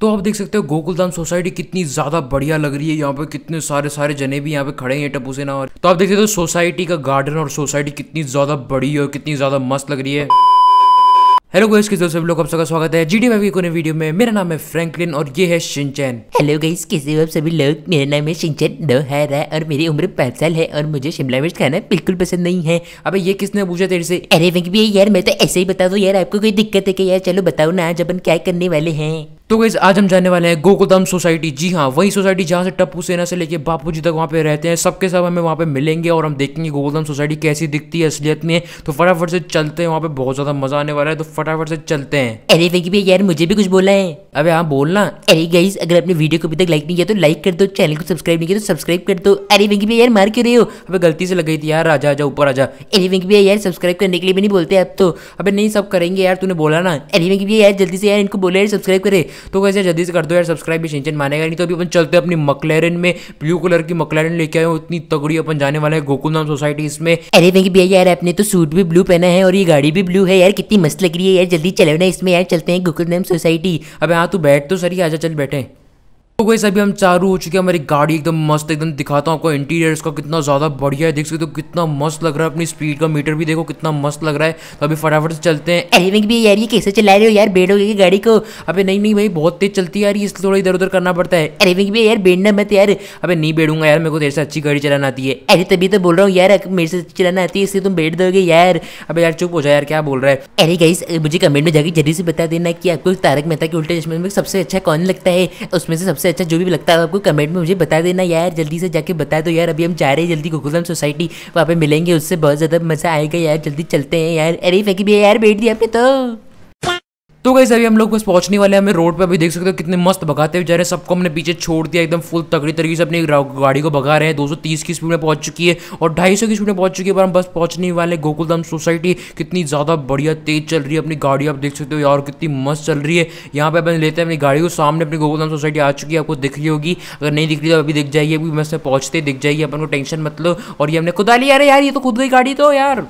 तो आप देख सकते हो गोकुलधाम सोसाइटी कितनी ज़्यादा बढ़िया लग रही है यहाँ पे कितने सारे सारे जने भी यहाँ पे खड़े हैं टप्पू सेना और तो आप देख सकते हो सोसाइटी का गार्डन और सोसाइटी कितनी ज़्यादा बड़ी और कितनी ज़्यादा मस्त लग रही है हेलो गाइस किस सभी लोग आप सबका स्वागत है जीडी डी की कोने वीडियो में मेरा नाम है फ्रैंकलिन और ये है सिंचन हेलो गाइस किस सभी लोग मेरा नाम है सिंचन दो है और मेरी उम्र पाँच साल है और मुझे शिमला मिर्च खाना बिल्कुल पसंद नहीं है अबे ये किसने पूछा तेरे से अरे वेंक भी यार मैं तो ऐसे ही बता दो यार आपको कोई दिक्कत है कि यार चलो बताओ ना आज अपन क्या करने वाले हैं तो गई आज हम जाने वाले हैं गोकुदम सोसाइटी जी हाँ वही सोसाइटी जहाँ से टप्पू सेना से लेके बापू जी तक वहाँ पे रहते हैं सबके सब हमें वहाँ पे मिलेंगे और हम देखेंगे गोकुदम सोसाइटी कैसी दिखती है असलियत में तो फटाफट से चलते हैं वहाँ पे बहुत ज़्यादा मजा आने वाला है तो फटाफट से चलते हैं अरे वही भैया यार मुझे भी कुछ बोला है अभी हाँ बोलना अरे गई अगर अपने वीडियो को अभी तक लाइक नहीं किया तो लाइक कर दो चैनल को सब्सक्राइब नहीं किया तो सब्सक्राइब कर दो अरे वही भैया यार मार क्यों रहे हो अभी गलती से लग गई थी यार आजा आजा ऊपर आजा अरे वही भैया यार सब्सक्राइब करने के लिए भी नहीं बोलते आप तो अभी नहीं सब करेंगे यार तूने बोला ना अरे वही भैया यार जल्दी से यार इनको बोले यार सब्सक्राइब करे तो कैसे जल्दी से कर दो यार सब्सक्राइब भी सिंचन मानेगा नहीं तो अभी अपन चलते हैं अपनी मकलेरन में ब्लू कलर की मकलेरन लेके आए उतनी तगड़ी अपन जाने वाले हैं गोकुल नाम सोसाइटी इसमें अरे भाई भैया यार आपने तो सूट भी ब्लू पहना है और ये गाड़ी भी ब्लू है यार कितनी मस्त लग रही है यार जल्दी चले ना इसमें यार चलते हैं गोकुल नाम सोसाइटी अब यहाँ तू बैठ तो सर आजा चल बैठे तो वैसे अभी हम चारू हो चुके हैं हमारी गाड़ी एकदम मस्त एकदम दिखाता हूँ आपको इंटीरियर इसका कितना ज़्यादा बढ़िया है देख सकते हो तो कितना मस्त लग रहा है अपनी स्पीड का मीटर भी देखो कितना मस्त लग रहा है तो अभी फटाफट से चलते हैं अरे भी यार ये कैसे चला रहे हो यार बेड़ हो गई गाड़ी को अभी नहीं नहीं भाई बहुत तेज चलती है यार इसलिए थोड़ा इधर उधर करना पड़ता है अरे मैं भी यार बेड़ना मत यार अभी नहीं बेड़ूंगा यार मेरे को देर तो से अच्छी गाड़ी चलाना आती है अरे तभी तो बोल रहा हूँ यार मेरे से चलाना आती है इसलिए तुम बैठ दोगे यार अभी यार चुप हो जाए यार क्या बोल रहा है अरे गाइस मुझे कमेंट में जाकर जल्दी से बता देना कि आपको तारक मेहता के उल्टे चश्मे में सबसे अच्छा कौन लगता है उसमें से सबसे अच्छा जो भी लगता है आपको कमेंट में मुझे बता देना यार जल्दी से जाके बता दो यार अभी हम जा रहे हैं जल्दी गोकुलम सोसाइटी वहाँ पर मिलेंगे उससे बहुत ज़्यादा मज़ा आएगा यार जल्दी चलते हैं यार अरे फेंकी भी यार बैठ दिया आपने तो तो गई अभी हम लोग बस पहुंचने वाले हैं हमें रोड पे अभी देख सकते हो कितने मस्त भगाते हुए जा रहे हैं सबको हमने पीछे छोड़ दिया एकदम फुल तगड़ी तरीके से अपनी गाड़ी को भगा रहे हैं 230 की स्पीड में पहुंच चुकी है और 250 की स्पीड में पहुंच चुकी है पर हम बस पहुंचने वाले गोकुलधाम सोसाइटी कितनी ज़्यादा बढ़िया तेज चल रही है अपनी गाड़ी आप देख सकते हो यार कितनी मस्त चल रही है यहाँ पर अपन लेते हैं अपनी गाड़ी को सामने अपनी गोकुलधाम सोसाइटी आ चुकी है आपको दिख रही होगी अगर नहीं दिख रही तो अभी दिख जाइए अभी मस्त पहुँचते दिख जाइए अपन को टेंशन मतलब और ये हमने खुदा लिया अरे यार ये तो खुद गई गाड़ी तो यार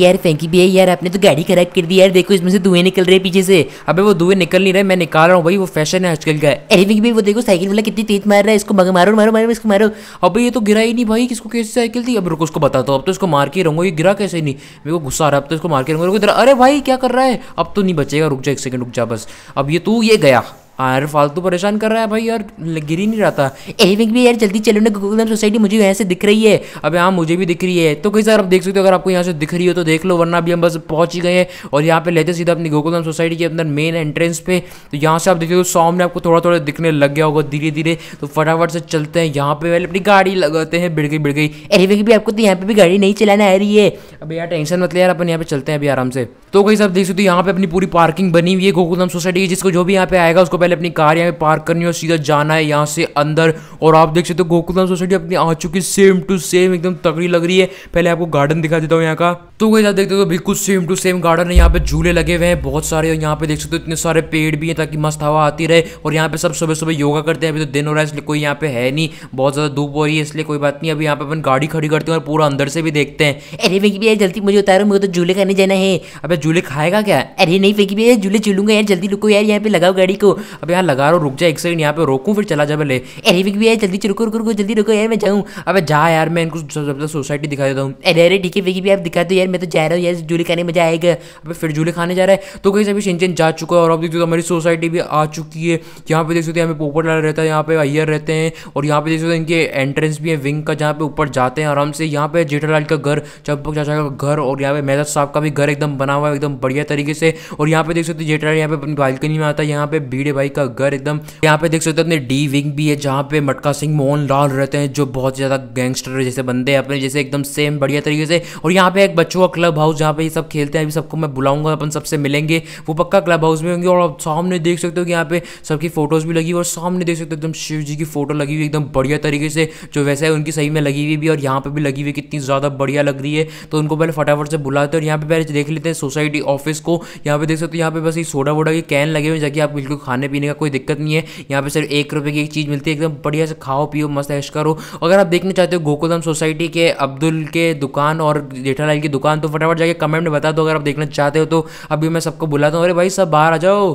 यार फेंकी भी है यार आपने तो गाड़ी खराब कर दी यार देखो इसमें से धुएं निकल रहे पीछे से अबे वो धुएं निकल नहीं रहे मैं निकाल रहा हूँ भाई वो फैशन है आजकल का अरे फेंकी भाई वो देखो साइकिल वाला कितनी तेज मार रहा है इसको मारो मारो मारो, मारो इसको मारो अबे ये तो गिरा ही नहीं भाई किसको कैसी साइकिल थी अब रुको उसको बताता हूँ अब तो इसको मार के रहूंगा ये गिरा कैसे नहीं मेरे को गुस्सा आ रहा है अब तो इसको मार के रहूंगा अरे भाई क्या कर रहा है अब तो नहीं बचेगा रुक जा एक सेकंड रुक जा बस अब ये तू ये गया यार फालतू परेशान कर रहा है भाई यार गिर ही नहीं रहा था ए विंग भी यार जल्दी चलो ना गूगल सोसाइटी मुझे यहाँ से दिख रही है अब यहाँ मुझे भी दिख रही है तो कहीं सर आप देख सकते हो अगर आपको यहाँ से दिख रही हो तो देख लो वरना अभी हम बस पहुँच ही गए हैं और यहाँ पे लेते सीधा अपनी गूगल सोसाइटी के अंदर मेन एंट्रेंस पे तो यहाँ से आप देखते हो सामने आपको थोड़ा थोड़ा दिखने लग गया होगा धीरे धीरे तो फटाफट से चलते हैं यहाँ पे पहले अपनी गाड़ी लगाते हैं बिड़ गई बिड़ गई ए विंग भी आपको तो यहाँ पे भी गाड़ी नहीं चलाना आ रही है अब यार टेंशन मत ले यार अपन यहाँ पे चलते हैं अभी आराम से तो कहीं सर देख सकते हो यहाँ पे अपनी पूरी पार्किंग बनी हुई है गोकुलधाम सोसाइटी की जिसको जो भी यहाँ पे आएगा उसको पहले अपनी कार यहाँ पे पार्क करनी और सीधा जाना है यहाँ से अंदर और आप देख सकते हो गोकुलधाम सोसाइटी अपनी आ चुकी सेम टू सेम एकदम तगड़ी लग रही है पहले आपको गार्डन दिखा देता हूँ यहाँ का तो वही देखते हो बिल्कुल सेम टू सेम गार्डन है यहाँ पे झूले लगे हुए हैं बहुत सारे और यहाँ पे देख सकते हो इतने सारे पेड़ भी हैं ताकि मस्त हवा आती रहे और यहाँ पे सब सुबह सुबह योगा करते हैं अभी तो दिन हो रहा है इसलिए कोई यहाँ पे है नहीं बहुत ज़्यादा धूप हो रही है इसलिए कोई बात नहीं अभी यहाँ पे अपन गाड़ी खड़ी करते हैं और पूरा अंदर से भी देखते हैं अरे वे भैया जल्दी मुझे उतारो मुझे तो झूले खाने जाना है अब झूले खाएगा क्या अरे नहीं वेंकी भैया झूले झूलूंगा यार जल्दी रुको यार यहाँ पे लगाओ गाड़ी को अब यहाँ लगा रहा रुक जाए एक सेकंड यहाँ पे रोकूँ फिर चला जाए पहले अरे विक जल्दी रुको रुको रुको जल्दी रुको यार मैं जाऊँ अब जा यार मैं इनको सोसाइटी दिखा देता हूँ अरे अरे ठीक है भी आप दिखा दो यार मैं तो जा रहा हूँ यार जूली खाने में जाएगा अब फिर जूली खाने जा रहा है तो कहीं से अभी शिंचन जा चुका है और अब देखते हो हमारी सोसाइटी भी आ चुकी है यहाँ पे देख सकते हैं यहाँ पे पोपट लाल रहता है यहाँ पे अयर रहते हैं और यहाँ पे देख सकते हैं इनके एंट्रेंस भी है विंग का जहाँ पे ऊपर जाते हैं आराम से यहाँ पे जेठालाल का घर चंपक चाचा का घर और यहाँ पे मेहता साहब का भी घर एकदम बना हुआ है एकदम बढ़िया तरीके से और यहाँ पे देख सकते हैं जेठालाल यहाँ पे अपनी बालकनी में आता है यहाँ पे भीड़ भाई का घर एकदम यहाँ पे देख सकते हो अपने डी विंग भी है जहाँ पे मटका सिंह मोहन लाल रहते हैं जो बहुत ज़्यादा गैंगस्टर जैसे बंदे अपने जैसे एकदम सेम बढ़िया तरीके से और यहाँ पे एक बच्चों का क्लब हाउस जहाँ पे ये सब खेलते हैं अभी सबको मैं बुलाऊंगा अपन सबसे मिलेंगे वो पक्का क्लब हाउस में होंगे और आप सामने देख सकते हो कि यहाँ पे सबकी फोटोज भी लगी हुई और सामने देख सकते हो एकदम शिव जी की फोटो लगी हुई एकदम बढ़िया तरीके से जो वैसे है उनकी सही में लगी हुई भी और यहाँ पे भी लगी हुई कितनी ज़्यादा बढ़िया लग रही है तो उनको पहले फटाफट से बुलाते और यहाँ पे पहले देख लेते हैं सोसाइटी ऑफिस को यहाँ पे देख सकते हो यहाँ पे बस ये सोडा वोडा के कैन लगे हुए जाके आप बिल्कुल खाने पीने का कोई दिक्कत नहीं है यहाँ पे सिर्फ एक रुपए की एक चीज़ मिलती है एकदम बढ़िया से खाओ पियो मस्त ऐश करो अगर आप देखना चाहते हो गोकुलम सोसाइटी के अब्दुल के दुकान और जेठालाल की दुकान तो फटाफट जाके कमेंट में बता दो अगर आप देखना चाहते हो तो अभी मैं सबको बुलाता हूँ अरे भाई सब बाहर आ जाओ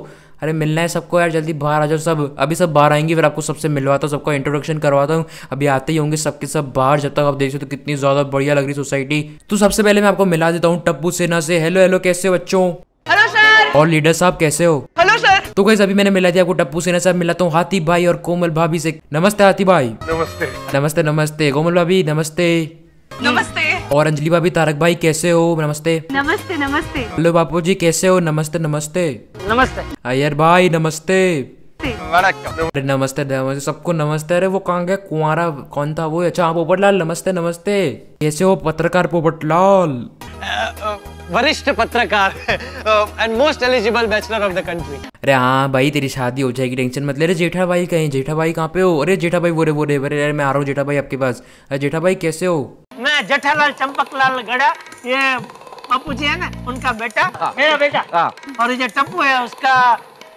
अरे मिलना है सबको यार जल्दी बाहर आ जाओ सब अभी सब बाहर आएंगे फिर आपको सबसे मिलवाता हूँ सबका इंट्रोडक्शन करवाता हूँ अभी आते ही होंगे सबके सब बाहर जब तक आप देख सकते हो तो कितनी ज़्यादा बढ़िया लग रही सोसाइटी तो सबसे पहले मैं आपको मिला देता हूँ टप्पू सेना से हेलो हेलो कैसे हो बच्चों हेलो सर और लीडर साहब कैसे हो हेलो सर तो गैस अभी मैंने मिला दिया आपको डब्बू सेना साहब मिलाता तो हूँ हाथी भाई और कोमल भाभी से नमस्ते हाथी भाई नमस्ते नमस्ते नमस्ते कोमल भाभी नमस्ते नमस्ते और अंजलि भाभी तारक भाई कैसे हो नमस्ते नमस्ते नमस्ते हेलो बापू जी कैसे हो नमस्ते नमस्ते नमस्ते अयर हाँ भाई नमस्ते अरे नमस्ते नमस्ते सबको नमस्ते अरे वो कहाँ गया कुआरा कौन था वो अच्छा हाँ, पोपट लाल नमस्ते नमस्ते कैसे हो पत्रकार पोपट लाल वरिष्ठ पत्रकार and most eligible bachelor of the country अरे हाँ भाई तेरी शादी हो जाएगी टेंशन मत ले अरे जेठा भाई कहीं जेठा भाई कहाँ पे हो अरे जेठा भाई बोरे बोरे अरे मैं आ रहा हूँ जेठा भाई आपके पास अरे जेठा भाई कैसे हो मैं जेठालाल चंपकलाल गड़ा ये पप्पू जी है ना उनका बेटा हाँ। मेरा बेटा हाँ। और ये टप्पू है उसका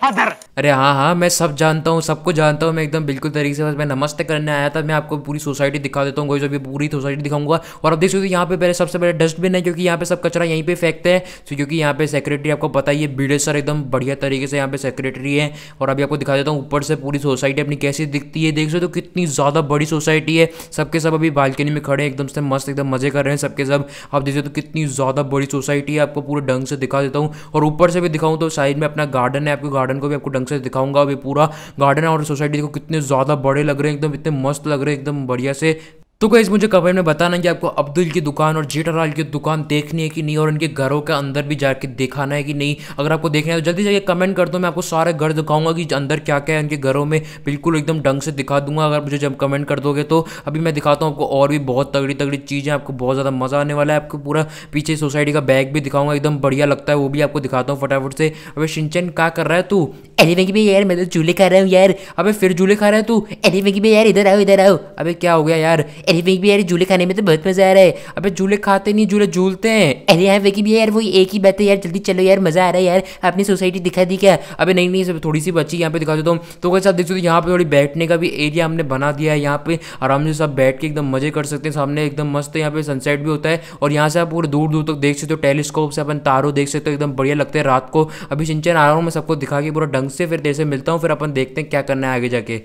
फादर अरे हाँ हाँ मैं सब जानता हूँ सबको जानता हूँ मैं एकदम बिल्कुल तरीके से बस मैं नमस्ते करने आया था मैं आपको पूरी सोसाइटी दिखा देता हूँ कोई सभी पूरी सोसाइटी दिखाऊंगा और अब देख सकते हो यहाँ पे पहले सबसे पहले डस्टबिन है क्योंकि यहाँ पे सब कचरा यहीं पे फेंकते हैं तो क्योंकि यहाँ पे सेक्रेटरी आपको पता ही है बीड़े सर एकदम बढ़िया तरीके से यहाँ पे सेक्रेटरी है और अभी आपको दिखा देता हूँ ऊपर से पूरी सोसाइटी अपनी कैसी दिखती है देख सकते हो तो कितनी ज़्यादा बड़ी सोसाइटी है सबके सब अभी बालकनी में खड़े एकदम से मस्त एकदम मज़े कर रहे हैं सबके सब आप देख सकते हो तो कितनी ज़्यादा बड़ी सोसाइटी है आपको पूरे ढंग से दिखा देता हूँ और ऊपर से भी दिखाऊँ तो साइड में अपना गार्डन है आपके गार्डन को भी आपको ढंग से दिखाऊंगा अभी पूरा गार्डन और सोसाइटी को कितने ज़्यादा बड़े लग रहे हैं एकदम इतने मस्त लग रहे हैं एकदम बढ़िया से तो गाइज मुझे कमेंट में बताना कि आपको अब्दुल की दुकान और जेठालाल की दुकान देखनी है कि नहीं और उनके घरों के अंदर भी जाके दिखाना है कि नहीं अगर आपको देखना है तो जल्दी जाके कमेंट कर दो मैं आपको सारे घर दिखाऊंगा कि अंदर क्या क्या है उनके घरों में बिल्कुल एकदम ढंग से दिखा दूंगा अगर मुझे जब कमेंट कर दोगे तो अभी मैं दिखाता हूँ आपको और भी बहुत तगड़ी तगड़ी चीज़ें आपको बहुत ज़्यादा मज़ा आने वाला है आपको पूरा पीछे सोसाइटी का बैग भी दिखाऊंगा एकदम बढ़िया लगता है वो भी आपको दिखाता हूँ फटाफट से अब सिंचन क्या कर रहा है तू अरे वेंकी भाई यार मैं तो चूल्हे खा रहा हूँ यार अबे फिर चूल्हे खा रहा है तू अरे वेंकी भाई यार इधर आओ इधर आओ अबे क्या हो गया यार अरे वही भी यार झूले खाने में तो बहुत मजा आ रहा है अब झूले खाते नहीं झूले झूलते हैं अरे यार वेगी भी यार वही एक ही बात है यार जल्दी चलो यार मजा आ रहा है यार आपने सोसाइटी दिखा दी क्या अबे नहीं नहीं सब थोड़ी सी बची यहाँ पे दिखा देता हूँ तो कैसे आप देख सकते हो यहाँ पे थोड़ी बैठने का भी एरिया हमने बना दिया है यहाँ पे आराम से सब बैठ के एकदम मजे कर सकते हैं सामने एकदम मस्त यहाँ पे सनसेट भी होता है और यहाँ से आप पूरे दूर दूर तक देख सकते हो टेलीस्कोप से अपन तारों देख सकते हो एकदम बढ़िया लगता है रात को अभी सिंचन आ रहा हूँ मैं सबको दिखा के पूरा ढंग से फिर से मिलता हूँ फिर अपन देखते हैं क्या करना है आगे जाके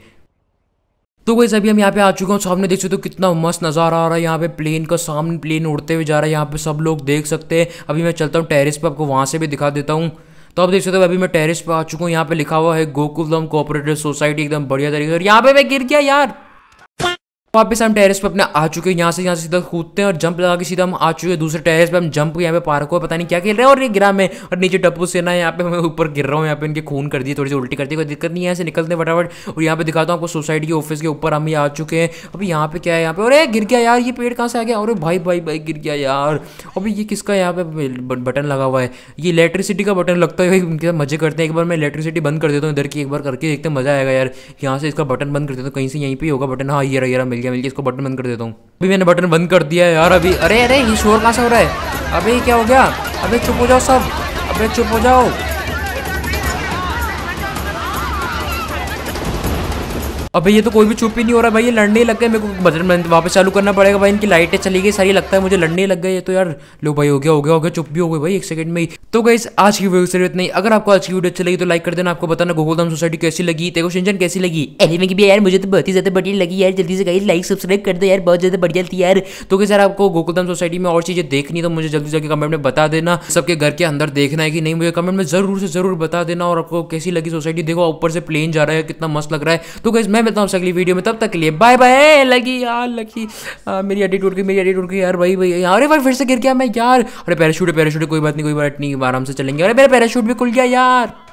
तो वैसे अभी हम यहाँ पे आ चुके हैं सामने देख सकते हो कितना मस्त नज़ारा आ रहा है यहाँ पे प्लेन का सामने प्लेन उड़ते हुए जा रहा है यहाँ पे सब लोग देख सकते हैं अभी मैं चलता हूँ टेरिस पे आपको वहाँ से भी दिखा देता हूँ तो आप देख सकते हो अभी मैं टेरिस पे आ चुका हूँ यहाँ पे लिखा हुआ है गोकुलदम कोऑपरेटिव सोसाइटी एकदम बढ़िया तरीके से यहाँ पे मैं गिर गया यार वापस हम टेरेस पे अपने आ चुके हैं यहाँ से यहाँ से सीधा कूदते हैं और जंप लगा के सीधा हम आ चुके हैं दूसरे टेरेस पे हम जंप यहाँ पे पार्क हो पता नहीं क्या खेल रहे हैं और ये गिरा मैं और नीचे टप्पू सेना यहाँ पे मैं ऊपर गिर रहा हूँ यहाँ पे इनके खून कर दिए थोड़ी सी उल्टी कर दी कोई दिक्कत नहीं है यहाँ से निकलते हैं फटाफट और यहाँ पे दिखाता हूँ आपको सोसाइटी के ऑफिस के ऊपर हम ही आ चुके हैं अभी यहाँ पे क्या है यहाँ पे अरे गिर गया यार ये पेड़ कहाँ से आ गया अरे भाई भाई भाई गिर गया यार अभी ये किसका यहाँ पे बटन लगा हुआ है ये इलेक्ट्रिसिटी का बटन लगता है इनके मजे करते हैं एक बार मैं इलेक्ट्रिसिटी बंद कर देता हूँ इधर की एक बार करके देखते मजा आएगा यार यहाँ से इसका बटन बंद कर देता हूँ कहीं से यहीं पर होगा बटन हाँ ये रहा मिल गया मिल गया इसको बटन बंद कर देता हूँ अभी मैंने बटन बंद कर दिया है यार अभी अरे अरे ये शोर कहाँ से हो रहा है अभी क्या हो गया अभी चुप हो जाओ सब अभी चुप हो जाओ भाई ये तो कोई भी चुप ही नहीं हो रहा भाई ये लड़ने लग गए मेरे को बटन वापस चालू करना पड़ेगा भाई इनकी लाइटें चली गई सारी लगता है मुझे लड़ने लग गए ये तो यार लो भाई हो गया हो गया हो गया चुप भी हो गए भाई एक सेकंड में ही तो गई आज की वीडियो सिर्फ इतनी अगर आपको आज की वीडियो अच्छी लगी तो लाइक कर देना आपको बताना गोगोल धाम सोसाइटी कैसी लगी तेको सिंचन कैसी लगी एलिमेंट की भी यार मुझे तो बहुत ही ज्यादा बढ़िया लगी यार जल्दी से गई लाइक सब्सक्राइब कर दो यार बहुत ज्यादा बढ़िया थी यार तो कैसे यार आपको धाम सोसाइटी में और चीजें देखनी तो मुझे जल्दी जल्दी कमेंट में बता देना सबके घर के अंदर देखना है कि नहीं मुझे कमेंट में जरूर से जरूर बता देना और आपको कैसी लगी सोसाइटी देखो ऊपर से प्लेन जा रहा है कितना मस्त लग रहा है तो कैसे मैं मिलता हूँ अगली वीडियो में तब तक के लिए बाय बाय लगी यार लगी आ, मेरी हड्डी टूट गई मेरी हड्डी टूट गई यार भाई भाई यार अरे भाई फिर से गिर गया मैं यार अरे पैराशूट पैराशूट कोई बात नहीं कोई बात नहीं आराम से चलेंगे अरे मेरा पैराशूट भी खुल गया यार